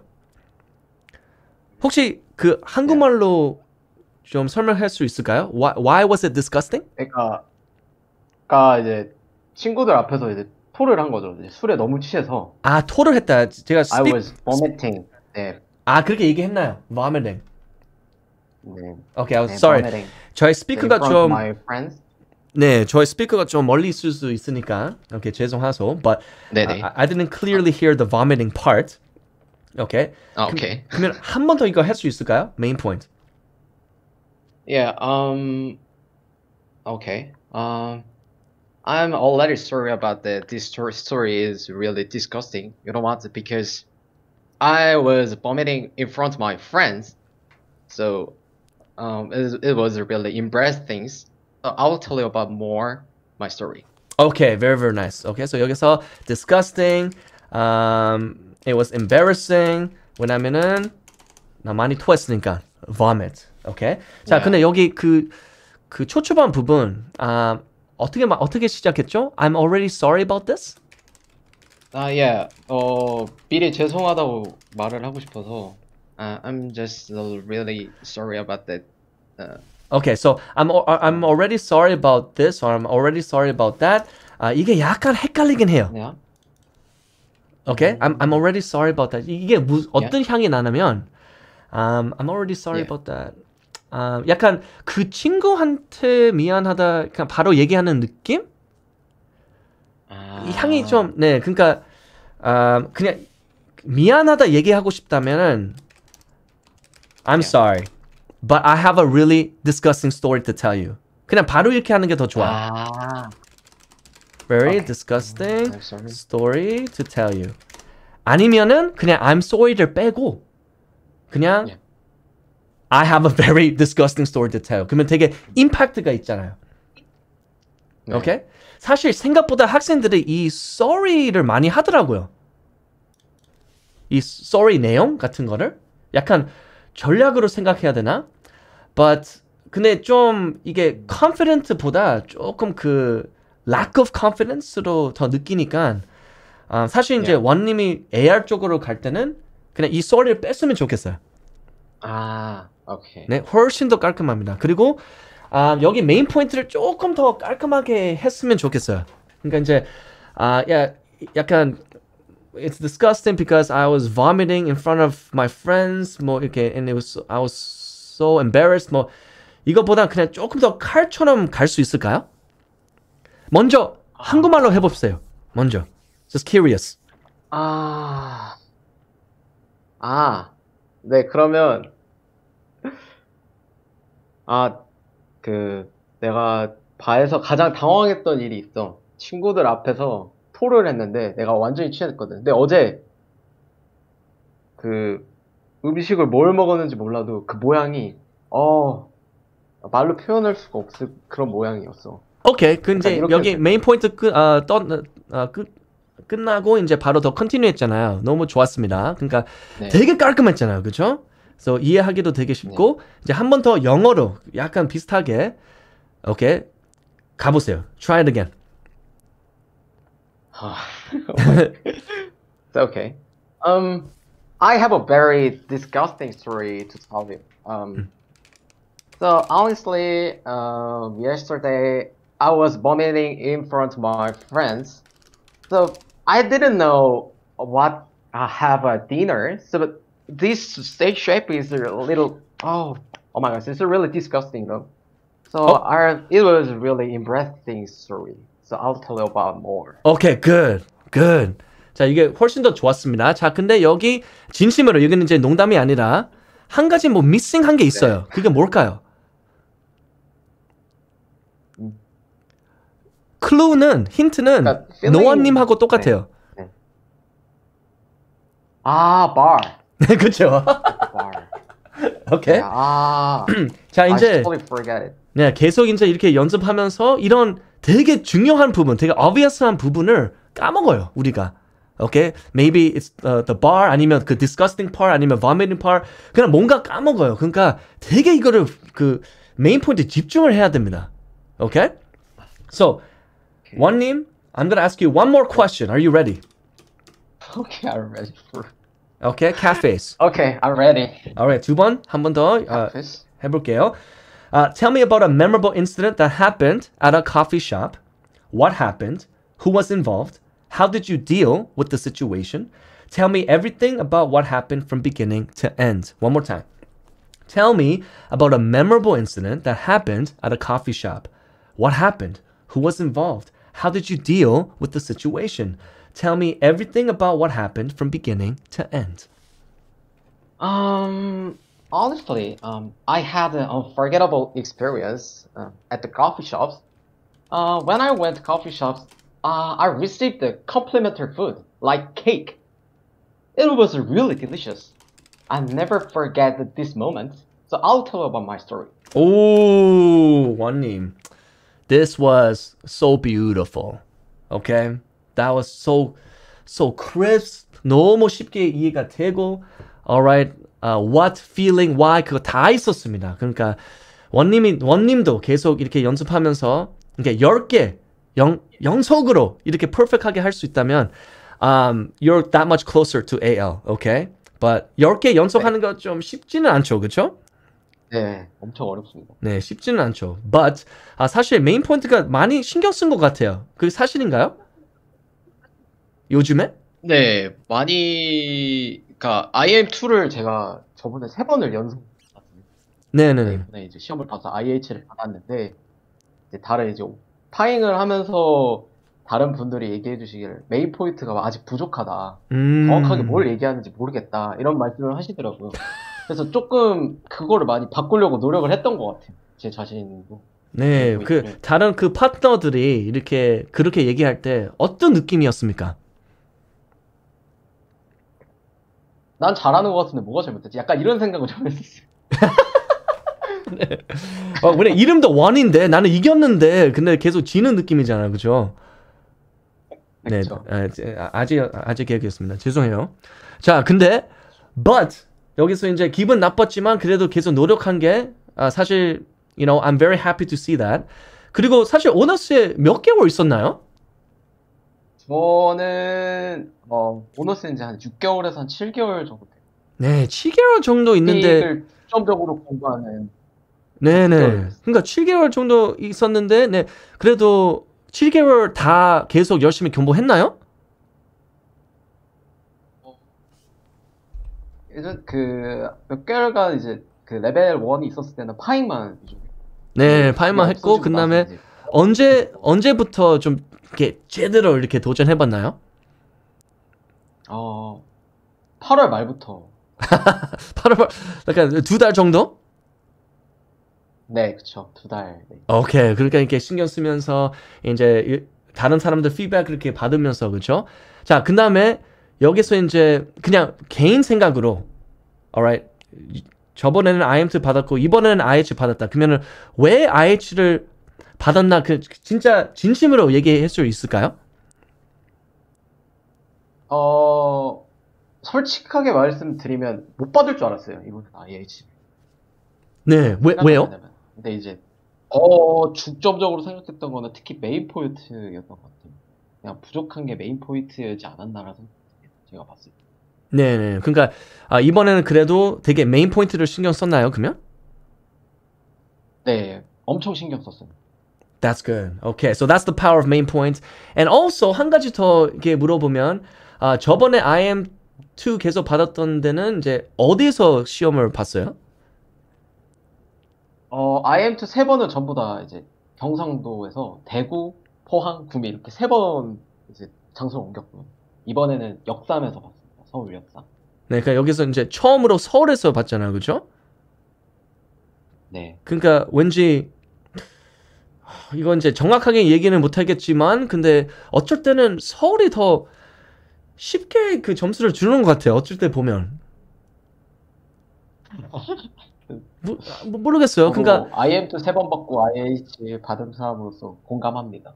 혹시 그 한국말로 네. 좀 설명할 수 있을까요? Why, why was it disgusting? 그러니까, 그러니까 이제 친구들 앞에서 이제 토를 한 거죠. 이제 술에 너무 취해서. 아 토를 했다. 제가 speak... I was vomiting. 네. 아 그렇게 얘기했나요? vomiting. 네. Okay, I was 네, sorry. Vomiting. 저희 스피커가 좀 네, 저희 스피커가 좀 멀리 있을 수 있으니까 오케이 okay, 죄송하소. But 네네. I, I didn't clearly hear the vomiting part. 오케이. 아, 오케이. 그, 그러면 한번더 이거 할수 있을까요? 메인 포인트. Yeah. Um. Okay. Um. I'm already sorry about that. This story is really disgusting. You know what? Because I was vomiting in front of my friends, so um, it, it was really embarrassing things. I'll tell you about more my story. Okay, very very nice. Okay, so 여기서 disgusting, um, it was embarrassing. 왜냐면은 나 많이 토했으니까 vomit. Okay? 자, yeah. 근데 여기 그그 그 초초반 부분 아 어떻게 막 어떻게 시작했죠? I'm already sorry about this. 아, uh, yeah. 어, 미리 죄송하다고 말을 하고 싶어서 uh, I'm just really sorry about that. Uh. Okay, so I'm I'm already sorry about this or I'm already sorry about that. 아, 이게 약간 헷갈리긴 해요. Yeah. Okay, I'm I'm already sorry about that. 이게 무, 어떤 yeah. 향이 나냐면, um, I'm already sorry yeah. about that. Um, 약간 그 친구한테 미안하다 그냥 바로 얘기하는 느낌? 아... 향이 좀, 네, 그러니까 um, 그냥 미안하다 얘기하고 싶다면은 I'm yeah. sorry, but I have a really disgusting story to tell you. 그냥 바로 이렇게 하는 게 더 좋아. 아... very okay. disgusting story to tell you. 아니면은 그냥 I'm sorry를 빼고 그냥 yeah. I have a very disgusting story to tell. 그러면 되게 임팩트가 있잖아요. 네. 오케이? 사실 생각보다 학생들이 이 sorry를 많이 하더라고요. 이 sorry 내용 같은 거를 약간 전략으로 생각해야 되나? But 근데 좀 이게 confident보다 조금 그 lack of confidence로 더 느끼니까 아, 사실 이제 yeah. 원님이 AR 쪽으로 갈 때는 그냥 이 소리를 뺐으면 좋겠어요. 아, 오케이. 네, 훨씬 더 깔끔합니다. 그리고 아, 여기 메인 포인트를 조금 더 깔끔하게 했으면 좋겠어요. 그러니까 이제 아, 야, 약간 it's disgusting because I was vomiting in front of my friends 뭐 이렇게 and it was I was so embarrassed 뭐 이거보다 그냥 조금 더 칼처럼 갈 수 있을까요? 먼저 아. 한국말로 해봅시요 먼저. Just curious. 아, 아, 네 그러면 아그 내가 바에서 가장 당황했던 일이 있어. 친구들 앞에서 토를 했는데 내가 완전히 취했거든. 근데 어제 그 음식을 뭘 먹었는지 몰라도 그 모양이 어 말로 표현할 수가 없을 그런 모양이었어. 오케이. 그 이제 여기 메인 포인트 끝, 아, 떠, 아, 끝, 끝나고 이제 바로 더 컨티뉴 했잖아요. 너무 좋았습니다. 그러니까 네. 되게 깔끔했잖아요. 그죠? 그래서 이해하기도 되게 쉽고 네. 이제 한 번 더 영어로 약간 비슷하게 오케이. 가 보세요. Try it again. it's 아, okay. Um I have a very disgusting story to tell you. u m 음. So honestly, uh, yesterday I was vomiting in front of my friends. So I didn't know what I have a dinner. So this stage shape is a little oh oh my gosh, it's really disgusting though. So oh. I it was really interesting story. So I'll tell you about more. Okay, good, good. 자 이게 훨씬 더 좋았습니다. 자 근데 여기 진심으로 여기는 이제 농담이 아니라 한 가지 뭐 미싱한 게 있어요. 그게 뭘까요? 클로우는 힌트는 그러니까 노원님하고 똑같아요. 네. 네. 아, bar. 네, 그렇죠. 오케이. 아. 자, 이제 totally 네, 계속 이제 이렇게 연습하면서 이런 되게 중요한 부분, 되게 obvious한 부분을 까먹어요, 우리가. 오케이? Okay? Maybe it's uh, the bar 아니면 그 disgusting part 아니면 vomiting part 그냥 뭔가 까먹어요. 그러니까 되게 이거를 그 메인 포인트 집중을 해야 됩니다. 오케이? Okay? So One name. I'm gonna ask you one more question. Are you ready? Okay, I'm ready for. Okay, cafes. okay, I'm ready. All right, 두 번, 한번 Cafes. Uh, 어, 해볼게요. Uh, tell me about a memorable incident that happened at a coffee shop. What happened? Who was involved? How did you deal with the situation? Tell me everything about what happened from beginning to end. One more time. Tell me about a memorable incident that happened at a coffee shop. What happened? Who was involved? How did you deal with the situation? Tell me everything about what happened from beginning to end. Um, honestly, um, I had an unforgettable experience uh, at the coffee shops. Uh, when I went to coffee shops, uh, I received the complimentary food, like cake. It was really delicious. I never forget this moment, so I'll tell about my story. Oh, one name. This was so beautiful. Okay? That was so so crisp. 너무 쉽게 이해가 되고 alright. Uh, what feeling why 그거 다 있었습니다. 그러니까 원님이 원님도 계속 이렇게 연습하면서 이렇게 10개 영, 영속으로 이렇게 퍼펙트하게 할 수 있다면 um, you're that much closer to AL. Okay? But 10개 연속하는 거 좀 쉽지는 않죠. 그렇죠? 네, 엄청 어렵습니다. 네, 쉽지는 않죠. But 아 사실 메인 포인트가 많이 신경 쓴 것 같아요. 그 사실인가요? 요즘에? 네, 많이 그러니까 IM2를 제가 저번에 세 번을 연속 네네네. 네, 네. 이제 시험을 봐서 IH를 받았는데 이제 다른 이제 파잉을 하면서 다른 분들이 얘기해 주시기를 메인 포인트가 아직 부족하다. 음... 정확하게 뭘 얘기하는지 모르겠다. 이런 말씀을 하시더라고요. 그래서 조금 그거를 많이 바꾸려고 노력을 했던 것 같아요. 제 자신도. 네, 그 다른 그 파트너들이 이렇게 그렇게 얘기할 때 어떤 느낌이었습니까? 난 잘하는 것 같은데 뭐가 잘못됐지? 약간 이런 생각을 좀 했었어요. 네. 어, 그래 이름도 원인데 나는 이겼는데 근데 계속 지는 느낌이잖아, 그죠? 네, 아, 아재 아직얘기했습니다 죄송해요. 자, 근데 but 여기서 이제 기분 나빴지만 그래도 계속 노력한 게 아, 사실 you know I'm very happy to see that. 그리고 사실 오너스에 몇 개월 있었나요? 저는 어 오너스 이제 한 6개월에서 한 7개월 정도 돼요. 네, 7개월 정도 있는데 점적으로 공부하는 네네. 네. 그러니까 7개월 정도 있었는데, 네. 그래도 7개월 다 계속 열심히 공부했나요? 예전 그몇 개월간 이제 그 레벨 1이 있었을 때는 파인만 네 파인만 했고 그 다음에 언제 언제부터 좀 이렇게 제대로 이렇게 도전해봤나요? 어 8월 말부터 8월 말 그러니까 두 달 정도? 네, 그쵸. 두 달. 네. 오케이. 그러니까 이렇게 신경 쓰면서 이제 다른 사람들 피드백 그렇게 받으면서 그쵸 자, 그 다음에 여기서 이제 그냥 개인 생각으로 alright 저번에는 IMT 받았고 이번에는 IH 받았다. 그러면은 왜 IH를 받았나 그 진짜 진심으로 얘기할 수 있을까요? 어 솔직하게 말씀드리면 못 받을 줄 알았어요 이번은 IH. 네, 왜 왜요? 근데 이제 어 중점적으로 생각했던 거는 특히 메인 포인트였던 것 같아요. 그냥 부족한 게 메인 포인트였지 않았나라고 제가 봤을 때. 네네. 그러니까 아, 이번에는 그래도 되게 메인 포인트를 신경 썼나요? 그러면? 네, 엄청 신경 썼어요. That's good. Okay, so that's the power of main points. And also 한 가지 더 이렇게 물어보면 아, 저번에 IM 2 계속 받았던 데는 이제 어디서 시험을 봤어요? 어, IM2 세 번은 전부 다 이제 경상도에서 대구, 포항, 구미 이렇게 세 번 이제 장소를 옮겼고요. 이번에는 역삼에서 봤습니다. 서울 역삼. 네, 그러니까 여기서 이제 처음으로 서울에서 봤잖아요, 그죠? 네. 그러니까 왠지 이건 이제 정확하게 얘기는 못하겠지만, 근데 어쩔 때는 서울이 더 쉽게 그 점수를 주는 것 같아요. 어쩔 때 보면. 모, 뭐, 뭐 모르겠어요. 그러니까 IM도 세 번 받고 IH 받은 사람으로서 공감합니다.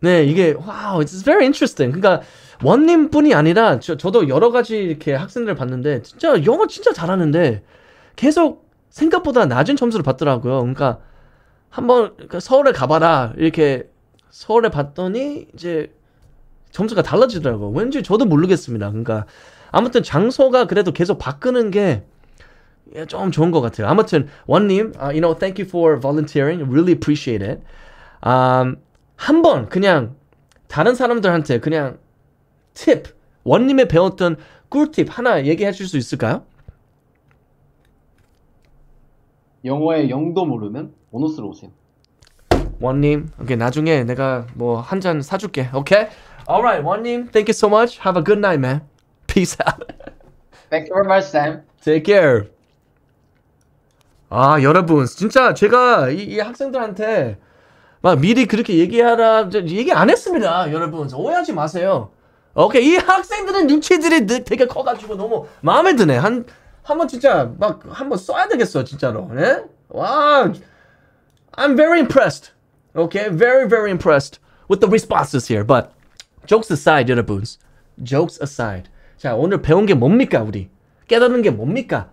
네, 이게 와우, it's very interesting. 그러니까 원님뿐이 아니라 저, 저도 여러 가지 이렇게 학생들 을 봤는데 진짜 영어 진짜 잘하는데 계속 생각보다 낮은 점수를 받더라고요. 그러니까 한번 그 서울에 가봐라 이렇게 서울에 봤더니 이제 점수가 달라지더라고. 왠지 저도 모르겠습니다. 그러니까 아무튼 장소가 그래도 계속 바꾸는 게 예, 좀 좋은 것 같아요. 아무튼 원님, uh, you know, thank you for volunteering. Really appreciate it. Um, 한번 그냥 다른 사람들한테 그냥 팁, 원님의 배웠던 꿀팁 하나 얘기해 주실 수 있을까요? 영어의 영도 모르면 보너스로 오세요. 원님, 오케이 나중에 내가 뭐 한 잔 사줄게. 오케이. Alright, 원님, thank you so much. Have a good night, man. Peace out. Thank you very much, Sam. Take care. 아 여러분 진짜 제가 이, 이 학생들한테 막 미리 그렇게 얘기하라 얘기 안 했습니다 여러분 오해하지 마세요 오케이 이 학생들은 눈치들이 되게 커가지고 너무 마음에 드네 한 한 번 진짜 막한번 써야 되겠어 진짜로 네? 와 I'm very impressed okay very very impressed with the responses here but jokes aside 여러분 jokes aside 자 오늘 배운 게 뭡니까 우리 깨달은 게 뭡니까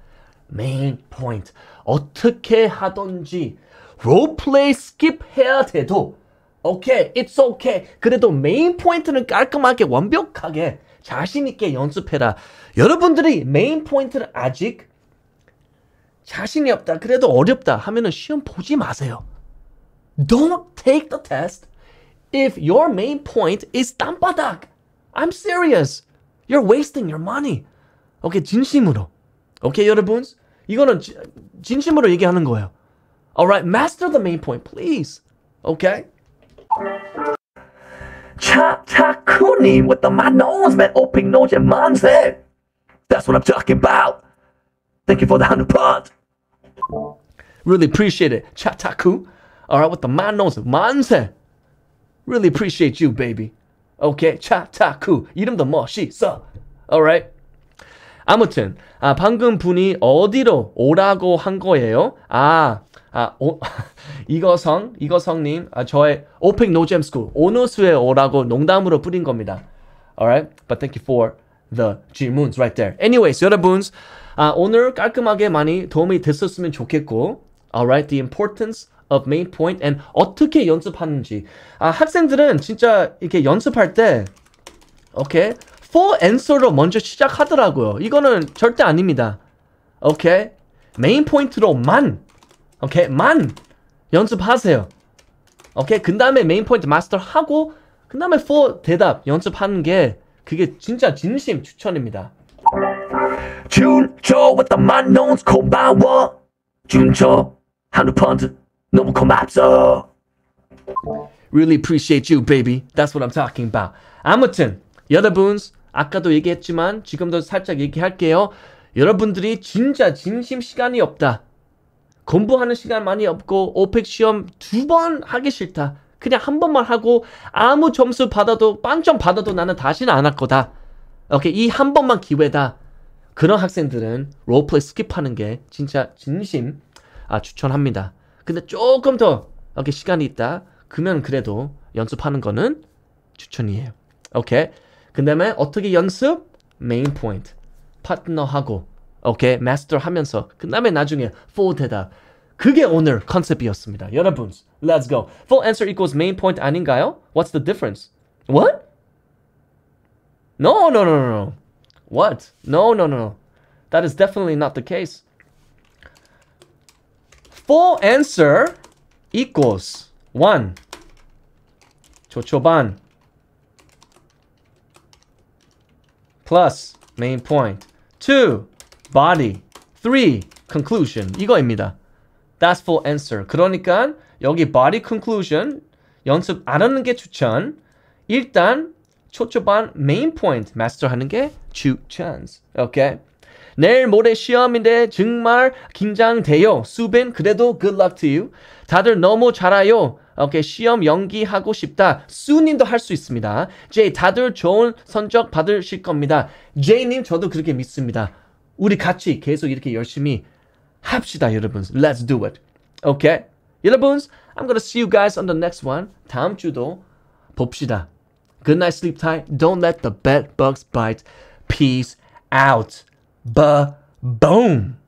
main point 어떻게 하던지 롤플레이 스킵해야 돼도 오케이, okay, it's okay. 그래도 메인 포인트는 깔끔하게 완벽하게 자신 있게 연습해라. 여러분들이 메인 포인트를 아직 자신이 없다. 그래도 어렵다 하면은 시험 보지 마세요. Don't take the test if your main point is 땀바닥. I'm serious. You're wasting your money. 오케이, okay, 진심으로. 오케이, okay, 여러분? 이거는 지, 진심으로 얘기하는 거예요. All right, master the main point, please. Okay? Cha cha Cooney with the man nose, man. Open nose, your man's there. That's what I'm talking about. Thank you for the 100 part. Really appreciate it. Cha cha Chataku. All right, with the man nose, man's Really appreciate you, baby. Okay, cha cha Eat him the more, she, so. All right. 아무튼 아 방금 분이 어디로 오라고 한 거예요? 아, 아 오, 이거성 이거성님 아, 저의 오픽 노잼 스쿨 오너스에 오라고 농담으로 뿌린 겁니다. Alright, but thank you for the 질문s right there. Anyways, 여러분 아, 오늘 깔끔하게 많이 도움이 됐었으면 좋겠고, alright, the importance of main point and 어떻게 연습하는지. 아, 학생들은 진짜 이렇게 연습할 때, 오케이. Okay, for answer로 먼저 시작하더라고요. 이거는 절대 아닙니다. 오케이? 메인 포인트로만 오케이? 만 연습하세요. 오케이? 그 다음에 메인 포인트 마스터 하고 그 다음에 for 대답 연습하는 게 그게 진짜 진심 추천입니다. 준초 왔다만 넌 고마워 준초 한우 펀드 너무 고맙소 Really appreciate you baby That's what I'm talking about 아무튼 여러분 아까도 얘기했지만 지금도 살짝 얘기할게요. 여러분들이 진짜 진심 시간이 없다. 공부하는 시간 많이 없고 오펙 시험 두 번 하기 싫다. 그냥 한 번만 하고 아무 점수 받아도 빵점 받아도 나는 다시는 안 할 거다. 오케이 이 한 번만 기회다. 그런 학생들은 롤플레이 스킵하는 게 진짜 진심 아, 추천합니다. 근데 조금 더 오케이 시간이 있다. 그러면 그래도 연습하는 거는 추천이에요. 오케이 그 다음에 어떻게 연습? 메인 포인트. 파트너하고, 오케이? 마스터 하면서. 그 다음에 나중에 full 대답. 그게 오늘 컨셉이었습니다. 여러분, let's go. Full answer equals main point 아닌가요? What's the difference? What? No, no, no, no. What? No, no, no. That is definitely not the case. Full answer equals 1. 초초반 plus main point. 2. body. 3. conclusion. 이거입니다. That's full answer. 그러니까 여기 body conclusion 연습 안 하는 게 추천. 일단 초초반 main 메인 포인트 마스터하는 게 추천. 오케이. 내일 모레 시험인데 정말 긴장돼요. 수빈 그래도 good luck to you. 다들 너무 잘해요. 오케이 시험 연기하고 싶다 수님도 할 수 있습니다 J 다들 좋은 성적 받으실 겁니다 J님 저도 그렇게 믿습니다 우리 같이 계속 이렇게 열심히 합시다 여러분 Let's do it 오케이 여러분 I'm gonna see you guys on the next one 다음 주도 봅시다 Good night sleep tight Don't let the bed bugs bite Peace out Ba-boom